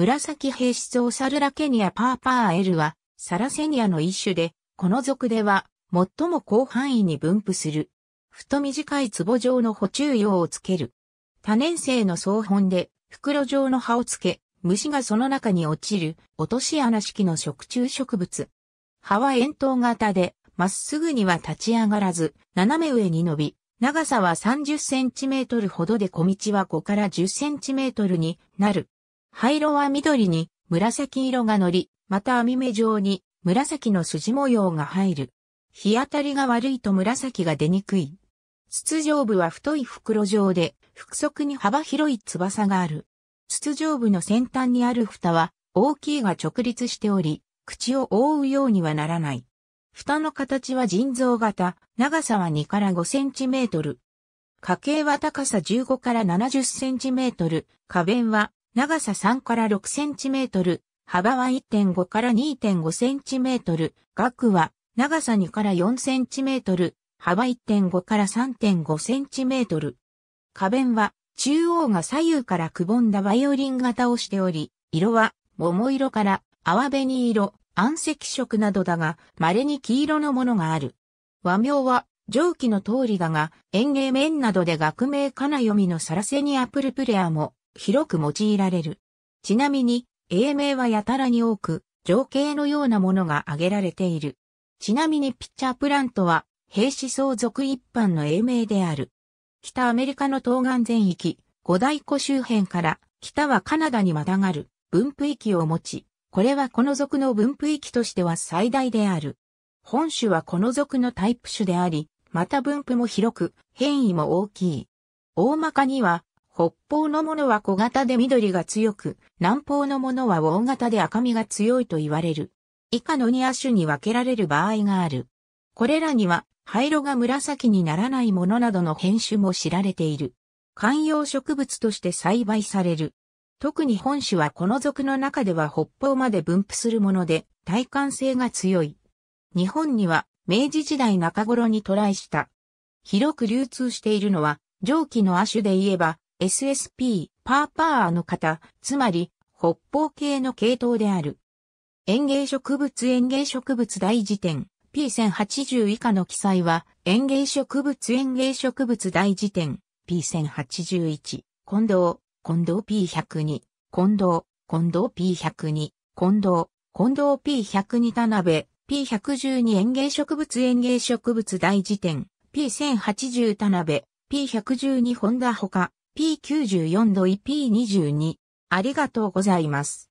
紫兵士草サルラケニアパーパーエルは、サラセニアの一種で、この属では、最も広範囲に分布する。太短い壺状の補充用をつける。多年生の総本で、袋状の葉をつけ、虫がその中に落ちる、落とし穴式の食虫植物。葉は円筒型で、まっすぐには立ち上がらず、斜め上に伸び、長さは30センチメートルほどで小道は5から10センチメートルになる。灰色は緑に紫色が乗り、また網目状に紫の筋模様が入る。日当たりが悪いと紫が出にくい。筒状部は太い袋状で、腹側に幅広い翼がある。筒状部の先端にある蓋は大きいが直立しており、口を覆うようにはならない。蓋の形は腎臓型、長さは2から5センチメートル。家計は高さ15から70センチメートル、花弁は長さ3から6センチメートル、幅は1.5から2.5センチメートル、額は長さ2から4センチメートル、幅1.5から3.5センチメートル。花弁は中央が左右からくぼんだバイオリン型をしており、色は桃色から泡紅色、暗赤色などだが、稀に黄色のものがある。和名は上記の通りだが、園芸面などで学名かな読みのサラセニアプルプレアも広く用いられる。ちなみに、英名はやたらに多く、情景のようなものが挙げられている。ちなみにピッチャープラントは、兵士相続一般の英名である。北アメリカの東岸全域、五大湖周辺から、北はカナダにまたがる、分布域を持ち、これはこの属の分布域としては最大である。本種はこの属のタイプ種であり、また分布も広く、変異も大きい。大まかには、北方のものは小型で緑が強く、南方のものは大型で赤みが強いと言われる。以下の2亜種に分けられる場合がある。これらには、灰色が紫にならないものなどの変種も知られている。観葉植物として栽培される。特に本種はこの属の中では北方まで分布するもので、耐寒性が強い。日本には、明治時代中頃に渡来した。広く流通しているのは、上記の亜種で言えば、SSP、パーパーの型、つまり、北方系の系統である。園芸植物園芸植物大辞典 P1080 以下の記載は、園芸植物園芸植物大辞典 P1081、近藤、近藤 P102、近藤、近藤 P102、近藤、近藤 P102 田辺、P112 園芸植物園芸植物大辞典 P1080 田辺、P112 本田他、P94 度 EP22。ありがとうございます。